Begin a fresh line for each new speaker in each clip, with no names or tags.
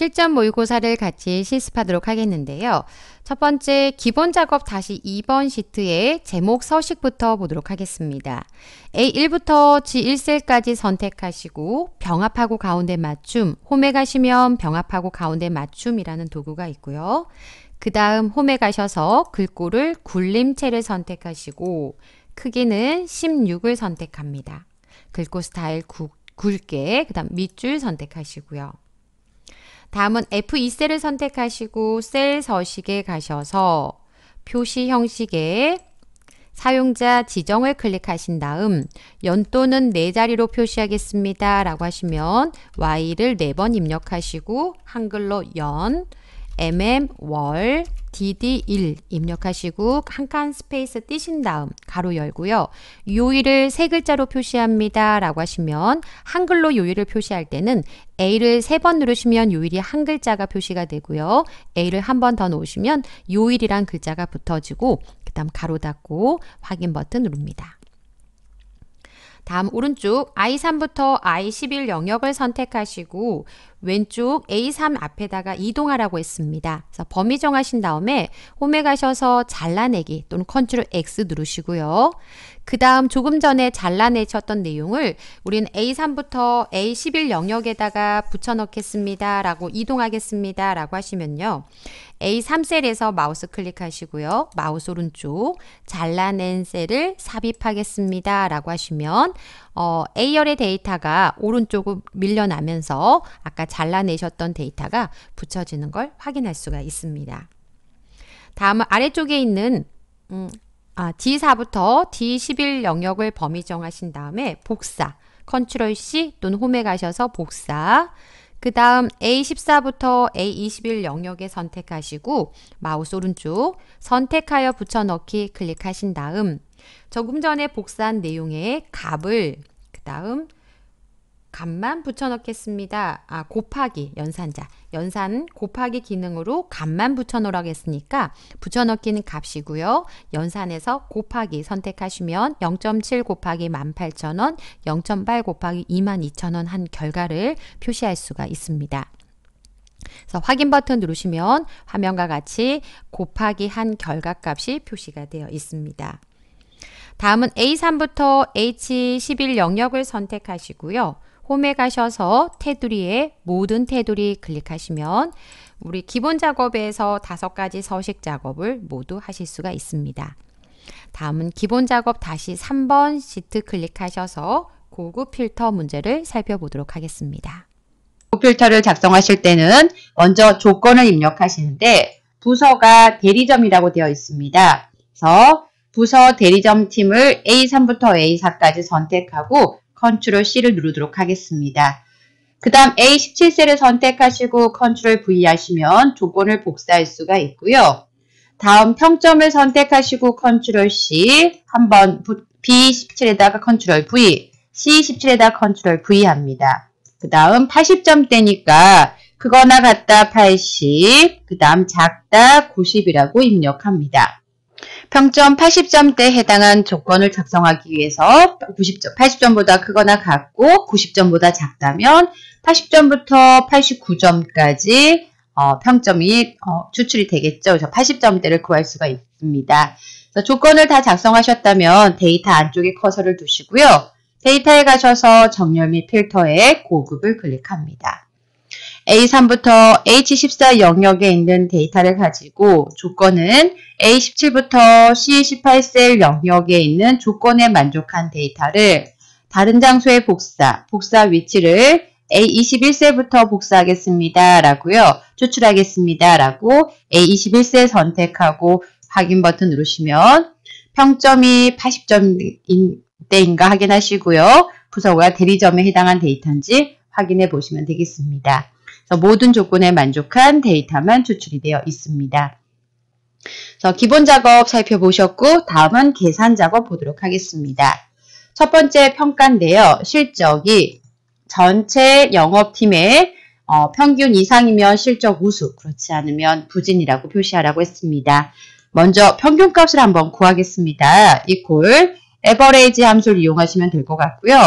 실전 모의고사를 같이 실습하도록 하겠는데요. 첫 번째 기본 작업 다시 2번 시트의 제목 서식부터 보도록 하겠습니다. A1부터 G1셀까지 선택하시고 병합하고 가운데 맞춤, 홈에 가시면 병합하고 가운데 맞춤이라는 도구가 있고요. 그 다음 홈에 가셔서 글꼴을 굴림체를 선택하시고 크기는 16을 선택합니다. 글꼴 스타일 굵게, 그 다음 밑줄 선택하시고요. 다음은 F2셀을 선택하시고 셀 서식에 가셔서 표시 형식에 사용자 지정을 클릭하신 다음 연도는 4자리로 표시하겠습니다 라고 하시면 y를 4번 입력하시고 한글로 연 mm 월 dd1 입력하시고 한 칸 스페이스 띄신 다음 가로 열고요. 요일을 세 글자로 표시합니다. 라고 하시면 한글로 요일을 표시할 때는 A를 세 번 누르시면 요일이 한 글자가 표시가 되고요. A를 한 번 더 놓으시면 요일이란 글자가 붙어지고 그 다음 가로 닫고 확인 버튼 누릅니다. 다음 오른쪽 I3부터 I11 영역을 선택하시고 왼쪽 A3 앞에다가 이동하라고 했습니다. 그래서 범위 정하신 다음에 홈에 가셔서 잘라내기 또는 컨트롤 X 누르시고요. 그 다음 조금 전에 잘라내셨던 내용을 우리는 A3부터 A11 영역에다가 붙여넣겠습니다. 라고 이동하겠습니다. 라고 하시면요. A3 셀에서 마우스 클릭하시고요. 마우스 오른쪽 잘라낸 셀을 삽입하겠습니다. 라고 하시면 어, A열의 데이터가 오른쪽으로 밀려나면서 아까 잘라내셨던 데이터가 붙여지는 걸 확인할 수가 있습니다. 다음은 아래쪽에 있는 음, 아, D4부터 D11 영역을 범위 정하신 다음에 복사, 컨트롤 C 또는 홈에 가셔서 복사, 그 다음 A14부터 A21 영역에 선택하시고 마우스 오른쪽 선택하여 붙여넣기 클릭하신 다음 조금 전에 복사한 내용의 값을 그 다음 간만 붙여넣겠습니다. 아, 곱하기, 연산자. 연산 곱하기 기능으로 간만 붙여넣으라고 했으니까 붙여넣기는 값이고요. 연산에서 곱하기 선택하시면 0.7 곱하기 18,000원, 0.8 곱하기 22,000원 한 결과를 표시할 수가 있습니다. 그래서 확인 버튼 누르시면 화면과 같이 곱하기 한 결과값이 표시가 되어 있습니다. 다음은 A3부터 H11 영역을 선택하시고요. 홈에 가셔서 테두리에 모든 테두리 클릭하시면 우리 기본 작업에서 다섯 가지 서식 작업을 모두 하실 수가 있습니다. 다음은 기본 작업 다시 3번 시트 클릭하셔서 고급 필터 문제를 살펴보도록 하겠습니다.
고급 필터를 작성하실 때는 먼저 조건을 입력하시는데 부서가 대리점이라고 되어 있습니다. 그래서 부서 대리점 팀을 A3부터 A4까지 선택하고 컨트롤 C를 누르도록 하겠습니다. 그 다음 A17셀을 선택하시고 컨트롤 V 하시면 조건을 복사할 수가 있고요. 다음 평점을 선택하시고 컨트롤 C 한번 B17에다가 컨트롤 V C17에다가 컨트롤 V 합니다. 그 다음 80점대니까 그거나 같다 80, 그 다음 작다 90이라고 입력합니다. 평점 80점대에 해당한 조건을 작성하기 위해서 90점, 80점보다 크거나 같고 90점보다 작다면 80점부터 89점까지 어, 평점이 어, 추출이 되겠죠. 그래서 80점대를 구할 수가 있습니다. 조건을 다 작성하셨다면 데이터 안쪽에 커서를 두시고요. 데이터에 가셔서 정렬 및 필터에 고급을 클릭합니다. A3부터 H14 영역에 있는 데이터를 가지고 조건은 A17부터 C18셀 영역에 있는 조건에 만족한 데이터를 다른 장소의 복사, 복사 위치를 A21셀부터 복사하겠습니다. 라고요. 추출하겠습니다. 라고 A21셀 선택하고 확인 버튼 누르시면 평점이 80점대인가 확인하시고요. 부서가 대리점에 해당한 데이터인지 확인해 보시면 되겠습니다. 모든 조건에 만족한 데이터만 추출이 되어 있습니다. 그래서 기본 작업 살펴보셨고 다음은 계산 작업 보도록 하겠습니다. 첫 번째 평가인데요. 실적이 전체 영업팀의 어, 평균 이상이면 실적 우수, 그렇지 않으면 부진이라고 표시하라고 했습니다. 먼저 평균값을 한번 구하겠습니다. 이퀄 에버레이지 함수를 이용하시면 될 것 같고요.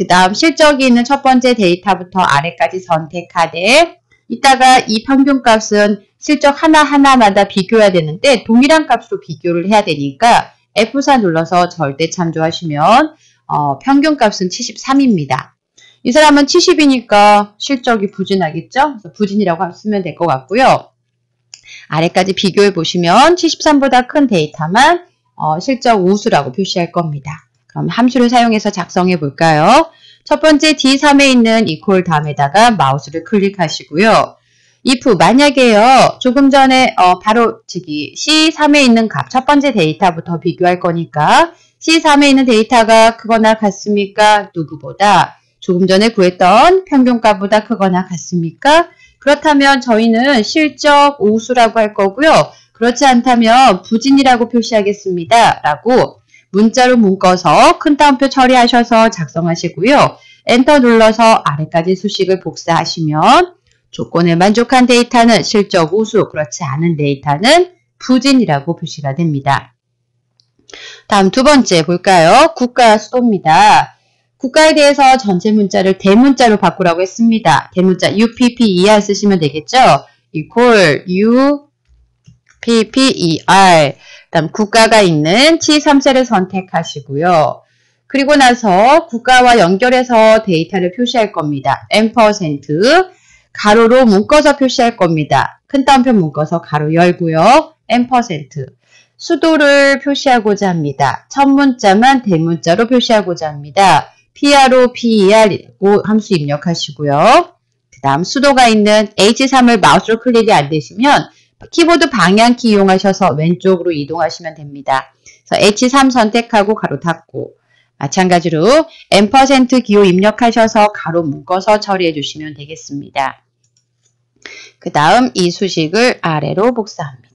그 다음 실적이 있는 첫 번째 데이터부터 아래까지 선택하되 이따가 이 평균값은 실적 하나하나마다 비교해야 되는데 동일한 값으로 비교를 해야 되니까 F4 눌러서 절대 참조하시면 어, 평균값은 73입니다. 이 사람은 70이니까 실적이 부진하겠죠? 부진이라고 쓰면 될 것 같고요. 아래까지 비교해 보시면 73보다 큰 데이터만 어, 실적 우수라고 표시할 겁니다. 그럼 함수를 사용해서 작성해 볼까요? 첫 번째 D3에 있는 equal 다음에다가 마우스를 클릭하시고요. if 만약에요. 조금 전에 어, 바로 저기 C3에 있는 값 첫 번째 데이터부터 비교할 거니까 C3에 있는 데이터가 크거나 같습니까? 누구보다 조금 전에 구했던 평균값보다 크거나 같습니까? 그렇다면 저희는 실적 우수라고할 거고요. 그렇지 않다면 부진이라고 표시하겠습니다. 라고 문자로 묶어서 큰 따옴표 처리하셔서 작성하시고요. 엔터 눌러서 아래까지 수식을 복사하시면 조건에 만족한 데이터는 실적 우수, 그렇지 않은 데이터는 부진이라고 표시가 됩니다. 다음 두 번째 볼까요? 국가 수도입니다. 국가에 대해서 전체 문자를 대문자로 바꾸라고 했습니다. 대문자 UPP 이하 e 쓰시면 되겠죠? equal U PPER 그 다음 국가가 있는 t 3셀을 선택하시고요. 그리고 나서 국가와 연결해서 데이터를 표시할 겁니다. M% 가로로 묶어서 표시할 겁니다. 큰 따옴표 묶어서 가로 열고요. M% 수도를 표시하고자 합니다. 첫 문자만 대문자로 표시하고자 합니다. PRO, p e r 고 함수 입력하시고요. 그 다음 수도가 있는 H3을 마우스로 클릭이 안 되시면 키보드 방향키 이용하셔서 왼쪽으로 이동하시면 됩니다. H3 선택하고 가로 닫고 마찬가지로 M% 기호 입력하셔서 가로 묶어서 처리해 주시면 되겠습니다. 그 다음 이 수식을 아래로 복사합니다.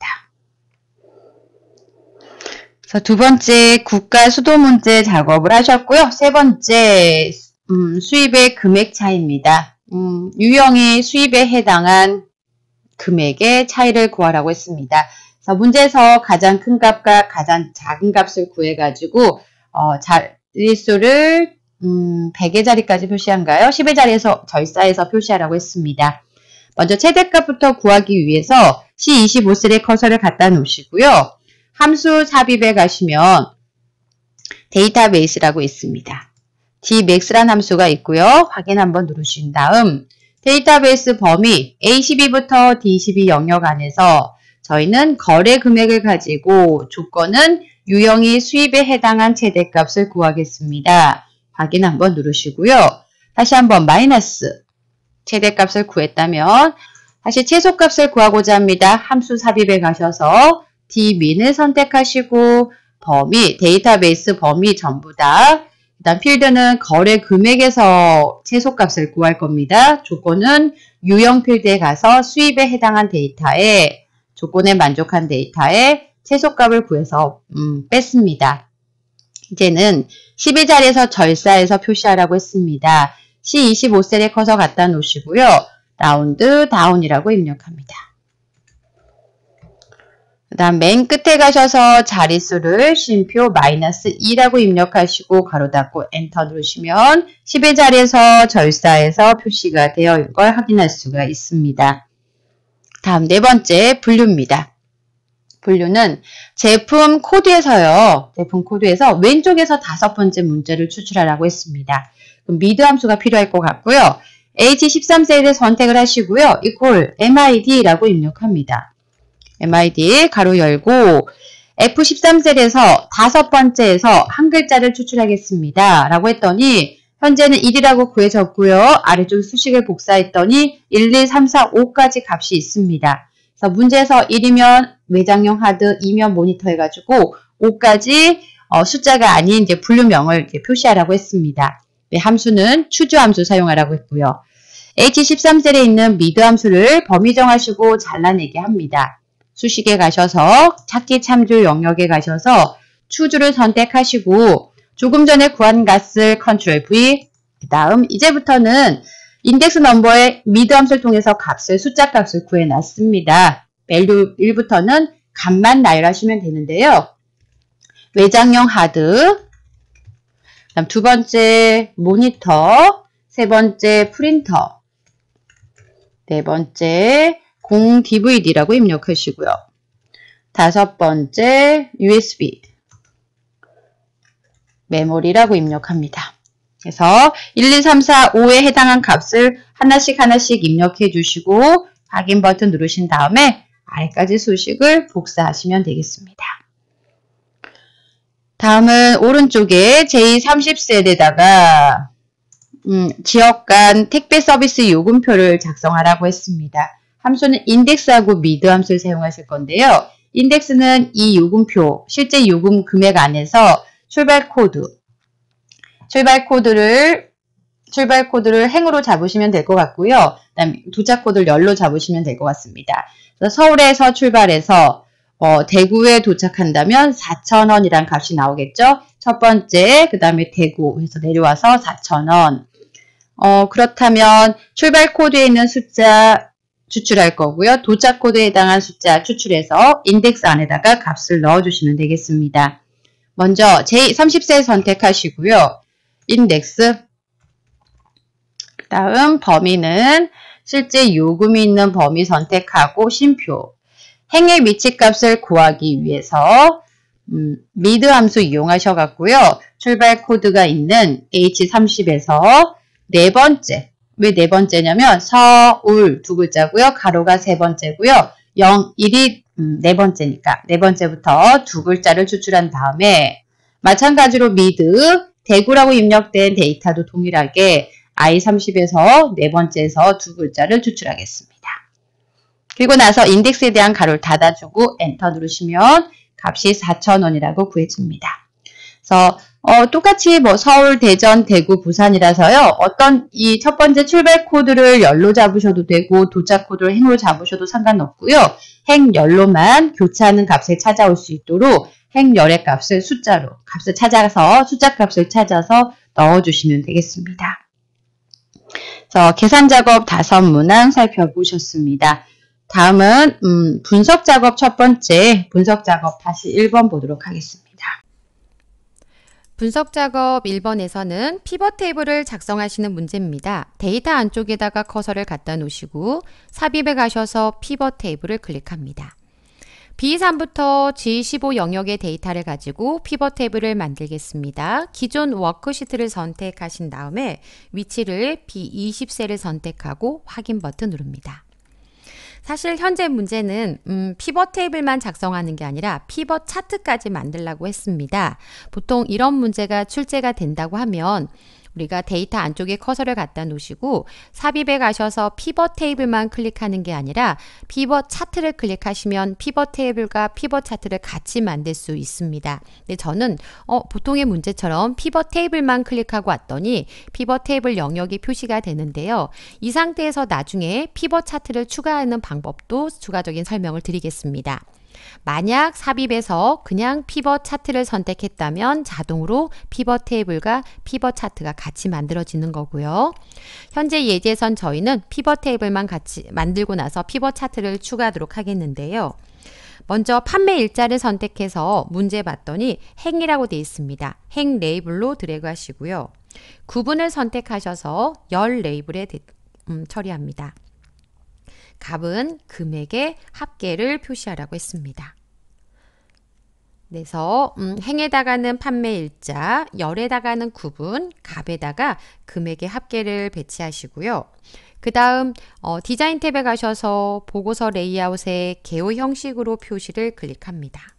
그래서 두 번째 국가 수도 문제 작업을 하셨고요. 세 번째 음, 수입의 금액 차입니다. 음, 유형이 수입에 해당한 금액의 차이를 구하라고 했습니다. 그래서 문제에서 가장 큰 값과 가장 작은 값을 구해가지고 어, 자릿수를 음, 100의 자리까지 표시한가요? 10의 자리에서 절사해서 표시하라고 했습니다. 먼저 최대값부터 구하기 위해서 C25셀에 커서를 갖다 놓으시고요. 함수 삽입에 가시면 데이터베이스라고 있습니다. d m a x 라는 함수가 있고요. 확인 한번 누르신 다음 데이터베이스 범위 A12부터 D12 영역 안에서 저희는 거래 금액을 가지고 조건은 유형이 수입에 해당한 최대값을 구하겠습니다. 확인 한번 누르시고요. 다시 한번 마이너스 최대값을 구했다면 다시 최소값을 구하고자 합니다. 함수 삽입에 가셔서 D민을 선택하시고 범위, 데이터베이스 범위 전부 다 일단 필드는 거래 금액에서 최소값을 구할 겁니다. 조건은 유형 필드에 가서 수입에 해당한 데이터에 조건에 만족한 데이터에 최소값을 구해서 음, 뺐습니다. 이제는 12자리에서 절사해서 표시하라고 했습니다. C25셀에 커서 갖다 놓으시고요. 라운드 다운이라고 입력합니다. 그 다음 맨 끝에 가셔서 자릿수를 쉼표 마이너스 2라고 입력하시고 가로 닫고 엔터 누르시면 10의 자리에서 절사에서 표시가 되어 있는 걸 확인할 수가 있습니다. 다음 네 번째 분류입니다. 분류는 제품 코드에서요. 제품 코드에서 왼쪽에서 다섯 번째 문제를 추출하라고 했습니다. 그럼 미드 함수가 필요할 것 같고요. H13셀을 선택을 하시고요. 이퀄 MID라고 입력합니다. MID 가로 열고 F13셀에서 다섯 번째에서 한 글자를 추출하겠습니다. 라고 했더니 현재는 1이라고 구해졌고요. 아래쪽 수식을 복사했더니 1, 2, 3, 4, 5까지 값이 있습니다. 그래서 문제에서 1이면 외장형 하드, 2면 모니터 해가지고 5까지 어, 숫자가 아닌 이제 분류명을 이제 표시하라고 했습니다. 네, 함수는 추주 함수 사용하라고 했고요. H13셀에 있는 미드 함수를 범위 정하시고 잘라내게 합니다. 수식에 가셔서 찾기 참조 영역에 가셔서 추주를 선택하시고 조금 전에 구한 값을 컨트롤 V 그 다음 이제부터는 인덱스 넘버의 미드함수를 통해서 값을 숫자 값을 구해놨습니다. 밸류 1부터는 값만 나열하시면 되는데요. 외장형 하드 그 다음 두 번째 모니터 세 번째 프린터 네 번째 0DVD라고 입력하시고요. 다섯 번째 USB 메모리라고 입력합니다. 그래서 1, 2, 3, 4, 5에 해당한 값을 하나씩 하나씩 입력해 주시고 확인 버튼 누르신 다음에 아래까지 수식을 복사하시면 되겠습니다. 다음은 오른쪽에 제30셀에다가 음, 지역 간 택배 서비스 요금표를 작성하라고 했습니다. 함수는 인덱스하고 미드 함수를 사용하실 건데요. 인덱스는 이 요금표, 실제 요금 금액 안에서 출발 코드, 출발 코드를 출발 코드를 행으로 잡으시면 될 것 같고요. 그다음 도착 코드를 열로 잡으시면 될 것 같습니다. 서울에서 출발해서 어, 대구에 도착한다면 4,000원이란 값이 나오겠죠. 첫 번째, 그 다음에 대구에서 내려와서 4,000원. 어, 그렇다면 출발 코드에 있는 숫자 추출할 거고요. 도착 코드에 해당한 숫자 추출해서 인덱스 안에다가 값을 넣어주시면 되겠습니다. 먼저 제30세 선택하시고요. 인덱스 다음 범위는 실제 요금이 있는 범위 선택하고 심표 행의 위치값을 구하기 위해서 음, 미드 함수 이용하셔갖고요. 출발 코드가 있는 H30에서 네 번째 왜네 번째냐면 서울 두 글자고요. 가로가 세 번째고요. 0, 1이 음, 네 번째니까 네 번째부터 두 글자를 추출한 다음에 마찬가지로 미드 대구라고 입력된 데이터도 동일하게 I30에서 네 번째에서 두 글자를 추출하겠습니다. 그리고 나서 인덱스에 대한 가로를 닫아주고 엔터 누르시면 값이 4,000원이라고 구해집니다. 그래서 어, 똑같이 뭐 서울, 대전, 대구, 부산이라서요. 어떤 이 첫 번째 출발 코드를 열로 잡으셔도 되고 도착 코드를 행로 으 잡으셔도 상관없고요. 행열로만 교차하는 값을 찾아올 수 있도록 행열의 값을 숫자로 값을 찾아서 숫자 값을 찾아서 넣어주시면 되겠습니다. 그래서 계산 작업 다섯 문항 살펴보셨습니다. 다음은 음, 분석 작업 첫 번째 분석
작업 다시 1번 보도록 하겠습니다. 분석 작업 1번에서는 피벗 테이블을 작성하시는 문제입니다. 데이터 안쪽에다가 커서를 갖다 놓으시고 삽입에 가셔서 피벗 테이블을 클릭합니다. B3부터 G15 영역의 데이터를 가지고 피벗 테이블을 만들겠습니다. 기존 워크시트를 선택하신 다음에 위치를 B20셀을 선택하고 확인 버튼 누릅니다. 사실 현재 문제는 음, 피벗 테이블만 작성하는 게 아니라 피벗 차트까지 만들라고 했습니다. 보통 이런 문제가 출제가 된다고 하면 우리가 데이터 안쪽에 커서를 갖다 놓으시고 삽입에 가셔서 피벗 테이블만 클릭하는 게 아니라 피벗 차트를 클릭하시면 피벗 테이블과 피벗 차트를 같이 만들 수 있습니다. 근데 저는 어, 보통의 문제처럼 피벗 테이블만 클릭하고 왔더니 피벗 테이블 영역이 표시가 되는데요. 이 상태에서 나중에 피벗 차트를 추가하는 방법도 추가적인 설명을 드리겠습니다. 만약 삽입에서 그냥 피벗 차트를 선택했다면 자동으로 피벗 테이블과 피벗 차트가 같이 만들어지는 거고요. 현재 예제선 저희는 피벗 테이블만 같이 만들고 나서 피벗 차트를 추가하도록 하겠는데요. 먼저 판매 일자를 선택해서 문제 봤더니 행이라고 되어 있습니다. 행 레이블로 드래그 하시고요. 구분을 선택하셔서 열 레이블에 음, 처리합니다. 값은 금액의 합계를 표시하라고 했습니다. 그래서 음, 행에다가는 판매일자, 열에다가는 구분, 값에다가 금액의 합계를 배치하시고요. 그 다음 어, 디자인 탭에 가셔서 보고서 레이아웃의 개요 형식으로 표시를 클릭합니다.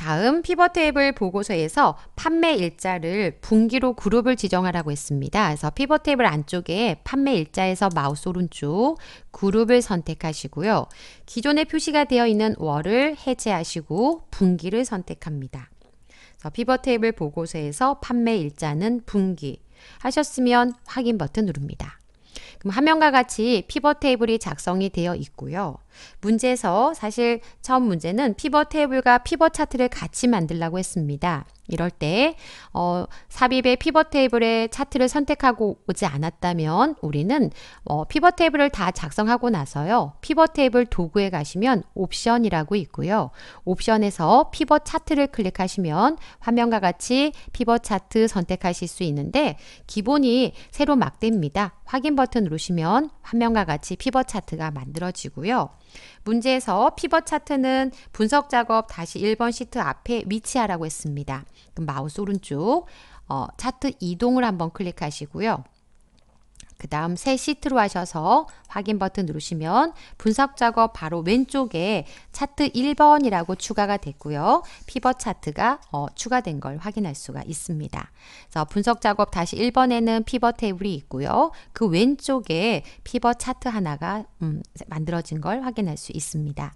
다음 피벗 테이블 보고서에서 판매 일자를 분기로 그룹을 지정하라고 했습니다. 그래서 피벗 테이블 안쪽에 판매 일자에서 마우스 오른쪽 그룹을 선택하시고요. 기존에 표시가 되어 있는 월을 해제하시고 분기를 선택합니다. 그래서 피벗 테이블 보고서에서 판매 일자는 분기 하셨으면 확인 버튼 누릅니다. 그럼 화면과 같이 피벗 테이블이 작성이 되어 있고요. 문제에서 사실 처음 문제는 피벗 테이블과 피벗 차트를 같이 만들라고 했습니다. 이럴 때 어, 삽입의 피벗 테이블의 차트를 선택하고 오지 않았다면 우리는 어, 피벗 테이블을 다 작성하고 나서요. 피벗 테이블 도구에 가시면 옵션이라고 있고요. 옵션에서 피벗 차트를 클릭하시면 화면과 같이 피벗 차트 선택하실 수 있는데 기본이 새로 막됩니다. 확인 버튼 누르시면 화면과 같이 피벗 차트가 만들어지고요. 문제에서 피벗 차트는 분석 작업 다시 1번 시트 앞에 위치하라고 했습니다. 그럼 마우스 오른쪽 어, 차트 이동을 한번 클릭하시고요. 그 다음 새 시트로 하셔서 확인 버튼 누르시면 분석 작업 바로 왼쪽에 차트 1번이라고 추가가 됐고요. 피벗 차트가 어, 추가된 걸 확인할 수가 있습니다. 그래서 분석 작업 다시 1번에는 피벗 테이블이 있고요. 그 왼쪽에 피벗 차트 하나가 음, 만들어진 걸 확인할 수 있습니다.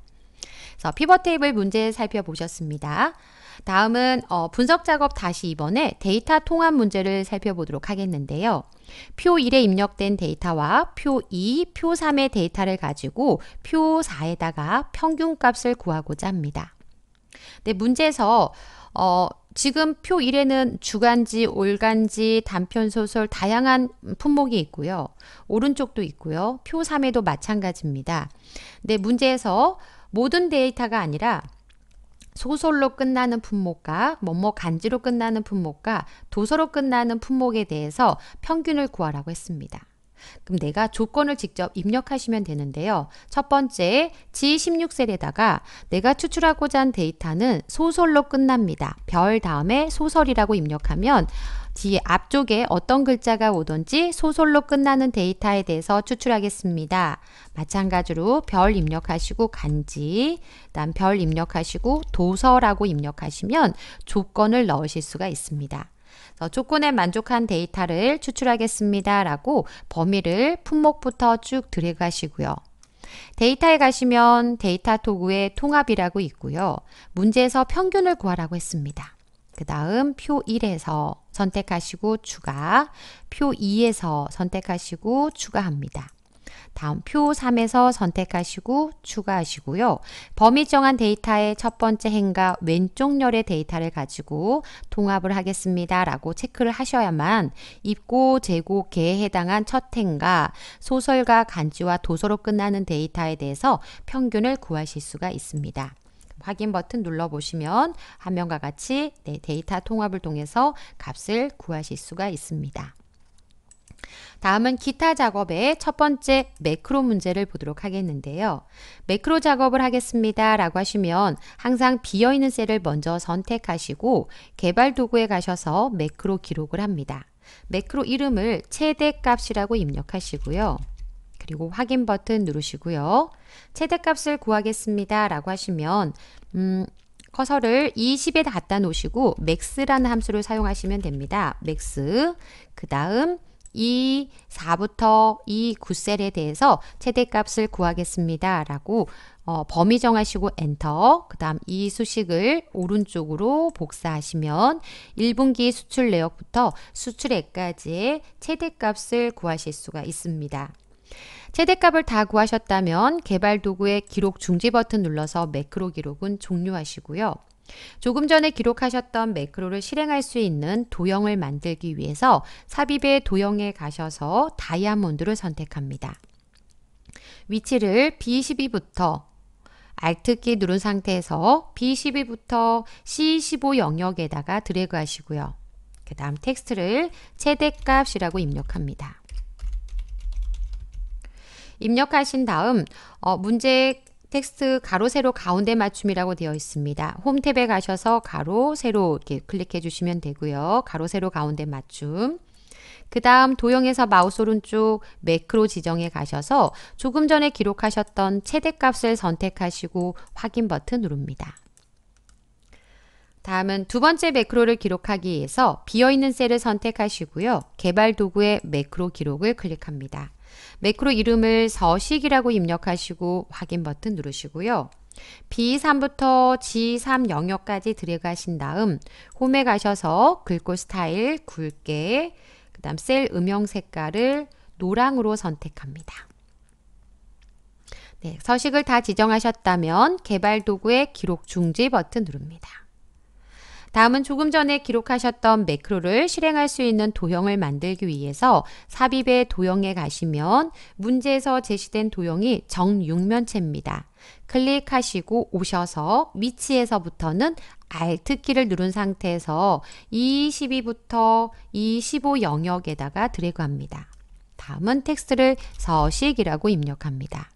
그래서 피벗 테이블 문제 살펴보셨습니다. 다음은 어, 분석 작업 다시 이번에 데이터 통합 문제를 살펴보도록 하겠는데요. 표 1에 입력된 데이터와 표 2, 표 3의 데이터를 가지고 표 4에다가 평균값을 구하고자 합니다. 네, 문제에서 어, 지금 표 1에는 주간지, 올간지, 단편소설 다양한 품목이 있고요. 오른쪽도 있고요. 표 3에도 마찬가지입니다. 네, 문제에서 모든 데이터가 아니라 소설로 끝나는 품목과 뭐뭐 간지로 끝나는 품목과 도서로 끝나는 품목에 대해서 평균을 구하라고 했습니다. 그럼 내가 조건을 직접 입력하시면 되는데요. 첫 번째, G16셀에다가 내가 추출하고자 한 데이터는 소설로 끝납니다. 별 다음에 소설이라고 입력하면 뒤에 앞쪽에 어떤 글자가 오던지 소설로 끝나는 데이터에 대해서 추출하겠습니다. 마찬가지로 별 입력하시고 간지, 그다음 별 입력하시고 도서라고 입력하시면 조건을 넣으실 수가 있습니다. 조건에 만족한 데이터를 추출하겠습니다. 라고 범위를 품목부터 쭉 드래그 하시고요 데이터에 가시면 데이터 도구의 통합이라고 있고요. 문제에서 평균을 구하라고 했습니다. 그 다음 표 1에서 선택하시고 추가, 표 2에서 선택하시고 추가합니다. 다음 표 3에서 선택하시고 추가하시고요. 범위 정한 데이터의 첫 번째 행과 왼쪽 열의 데이터를 가지고 통합을 하겠습니다. 라고 체크를 하셔야만 입고, 재고, 개에 해당한 첫 행과 소설과 간지와 도서로 끝나는 데이터에 대해서 평균을 구하실 수가 있습니다. 확인 버튼 눌러보시면 한명과 같이 네, 데이터 통합을 통해서 값을 구하실 수가 있습니다. 다음은 기타 작업의 첫 번째 매크로 문제를 보도록 하겠는데요. 매크로 작업을 하겠습니다 라고 하시면 항상 비어있는 셀을 먼저 선택하시고 개발 도구에 가셔서 매크로 기록을 합니다. 매크로 이름을 최대값이라고 입력하시고요. 그리고 확인 버튼 누르시고요. 최대값을 구하겠습니다 라고 하시면 음, 커서를 20에 갖다 놓으시고 max라는 함수를 사용하시면 됩니다. max 그 다음 2 4부터 2 9셀에 대해서 최대값을 구하겠습니다. 라고 어, 범위 정하시고 엔터 그 다음 이 수식을 오른쪽으로 복사하시면 1분기 수출 내역부터 수출액까지의 최대값을 구하실 수가 있습니다. 최대값을 다 구하셨다면 개발 도구의 기록 중지 버튼 눌러서 매크로 기록은 종료하시고요. 조금 전에 기록하셨던 매크로를 실행할 수 있는 도형을 만들기 위해서 삽입의 도형에 가셔서 다이아몬드를 선택합니다. 위치를 B12부터 Alt키 누른 상태에서 B12부터 C15 영역에다가 드래그 하시고요. 그 다음 텍스트를 최대값이라고 입력합니다. 입력하신 다음 어, 문제 텍스트 가로 세로 가운데 맞춤이라고 되어 있습니다. 홈 탭에 가셔서 가로 세로 이렇게 클릭해 주시면 되고요. 가로 세로 가운데 맞춤 그 다음 도형에서 마우스 오른쪽 매크로 지정에 가셔서 조금 전에 기록하셨던 최대값을 선택하시고 확인 버튼 누릅니다. 다음은 두 번째 매크로를 기록하기 위해서 비어있는 셀을 선택하시고요. 개발 도구의 매크로 기록을 클릭합니다. 매크로 이름을 서식이라고 입력하시고 확인 버튼 누르시고요. B3부터 G3 영역까지 들어가신 다음 홈에 가셔서 글꼴 스타일 굵게 그 다음 셀 음영 색깔을 노랑으로 선택합니다. 네, 서식을 다 지정하셨다면 개발 도구의 기록 중지 버튼 누릅니다. 다음은 조금 전에 기록하셨던 매크로를 실행할 수 있는 도형을 만들기 위해서 삽입의 도형에 가시면 문제에서 제시된 도형이 정육면체입니다. 클릭하시고 오셔서 위치에서부터는 Alt키를 누른 상태에서 e 2부터 e 5 영역에다가 드래그합니다. 다음은 텍스트를 서식이라고 입력합니다.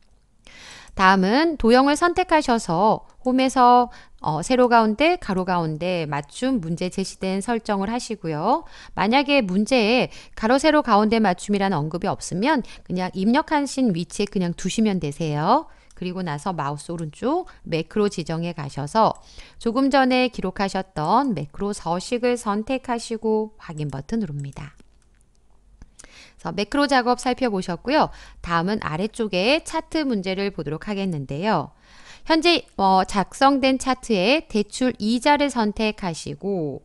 다음은 도형을 선택하셔서 홈에서 어, 세로 가운데, 가로 가운데 맞춤 문제 제시된 설정을 하시고요. 만약에 문제에 가로, 세로, 가운데 맞춤이라는 언급이 없으면 그냥 입력하신 위치에 그냥 두시면 되세요. 그리고 나서 마우스 오른쪽 매크로 지정에 가셔서 조금 전에 기록하셨던 매크로 서식을 선택하시고 확인 버튼 누릅니다. 그래서 매크로 작업 살펴보셨고요. 다음은 아래쪽에 차트 문제를 보도록 하겠는데요. 현재 어, 작성된 차트에 대출 이자를 선택하시고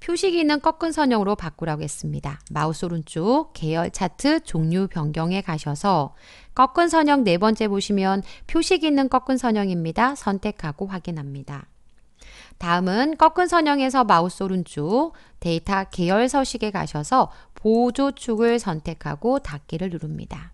표시기는 꺾은 선형으로 바꾸라고 했습니다. 마우스 오른쪽 계열 차트 종류 변경에 가셔서 꺾은 선형 네 번째 보시면 표시기는 꺾은 선형입니다. 선택하고 확인합니다. 다음은 꺾은 선형에서 마우스 오른쪽 데이터 계열 서식에 가셔서 보조축을 선택하고 닫기를 누릅니다.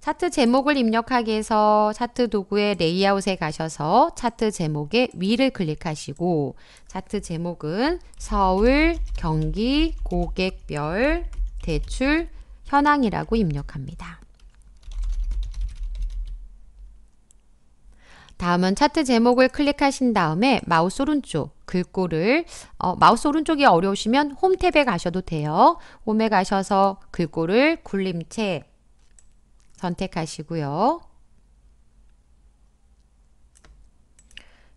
차트 제목을 입력하기 위해서 차트 도구의 레이아웃에 가셔서 차트 제목의 위를 클릭하시고 차트 제목은 서울, 경기, 고객별, 대출, 현황이라고 입력합니다. 다음은 차트 제목을 클릭하신 다음에 마우스 오른쪽 글꼴을 어, 마우스 오른쪽이 어려우시면 홈 탭에 가셔도 돼요. 홈에 가셔서 글꼴을 굴림체 선택하시고요.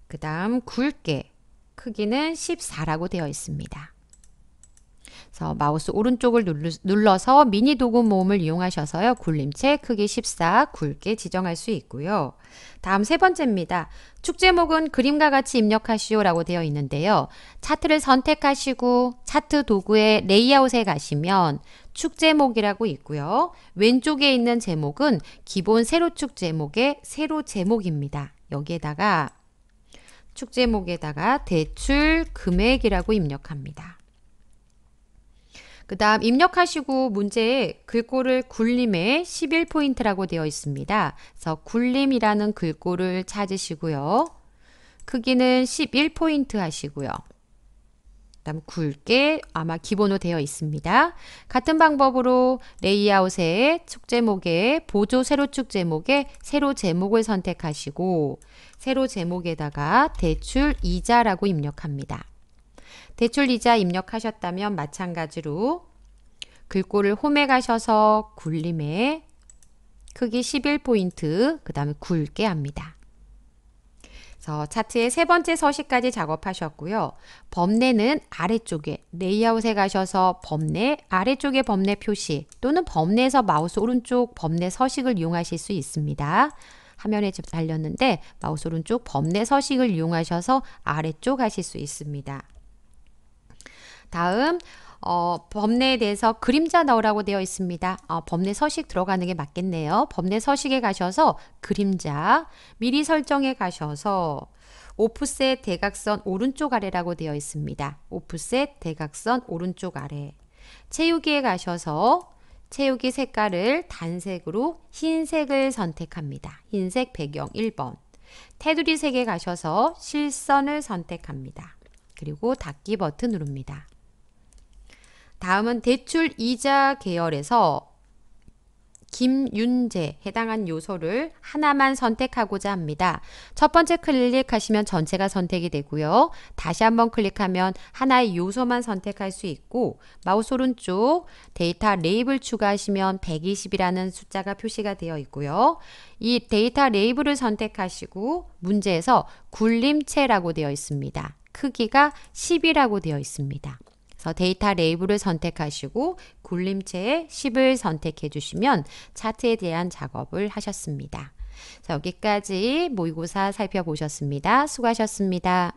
그 다음 굵게 크기는 14라고 되어 있습니다. 그래서 마우스 오른쪽을 눌러서 미니 도구 모음을 이용하셔서요. 굴림체 크기 14 굵게 지정할 수 있고요. 다음 세 번째입니다. 축제목은 그림과 같이 입력하시오 라고 되어 있는데요. 차트를 선택하시고 차트 도구의 레이아웃에 가시면 축제목이라고 있고요. 왼쪽에 있는 제목은 기본 세로축 제목의 세로 제목입니다. 여기에다가 축제목에다가 대출 금액이라고 입력합니다. 그 다음 입력하시고 문제에 글꼴을 굴림에 11포인트라고 되어 있습니다. 그래서 굴림이라는 글꼴을 찾으시고요. 크기는 11포인트 하시고요. 그다음 굵게 아마 기본으로 되어 있습니다. 같은 방법으로 레이아웃의 축 제목에 보조 세로축 제목에 세로 제목을 선택하시고 세로 제목에다가 대출 이자라고 입력합니다. 대출이자 입력하셨다면 마찬가지로 글꼴을 홈에 가셔서 굴림에 크기 11포인트 그 다음에 굵게 합니다. 그래서 차트의 세 번째 서식까지 작업하셨고요. 범례는 아래쪽에 레이아웃에 가셔서 범례, 아래쪽에 범례 표시 또는 범례에서 마우스 오른쪽 범례 서식을 이용하실 수 있습니다. 화면에 좀 달렸는데 마우스 오른쪽 범례 서식을 이용하셔서 아래쪽 하실 수 있습니다. 다음 어, 법례에 대해서 그림자 넣으라고 되어 있습니다. 어, 법례 서식 들어가는 게 맞겠네요. 법례 서식에 가셔서 그림자 미리 설정에 가셔서 오프셋 대각선 오른쪽 아래라고 되어 있습니다. 오프셋 대각선 오른쪽 아래 채우기에 가셔서 채우기 색깔을 단색으로 흰색을 선택합니다. 흰색 배경 1번 테두리 색에 가셔서 실선을 선택합니다. 그리고 닫기 버튼 누릅니다. 다음은 대출 이자 계열에서 김윤재 해당한 요소를 하나만 선택하고자 합니다. 첫 번째 클릭하시면 전체가 선택이 되고요. 다시 한번 클릭하면 하나의 요소만 선택할 수 있고 마우스 오른쪽 데이터 레이블 추가하시면 120이라는 숫자가 표시가 되어 있고요. 이 데이터 레이블을 선택하시고 문제에서 굴림체라고 되어 있습니다. 크기가 10이라고 되어 있습니다. 그래서 데이터 레이블을 선택하시고 굴림체에 10을 선택해 주시면 차트에 대한 작업을 하셨습니다. 자, 여기까지 모의고사 살펴보셨습니다. 수고하셨습니다.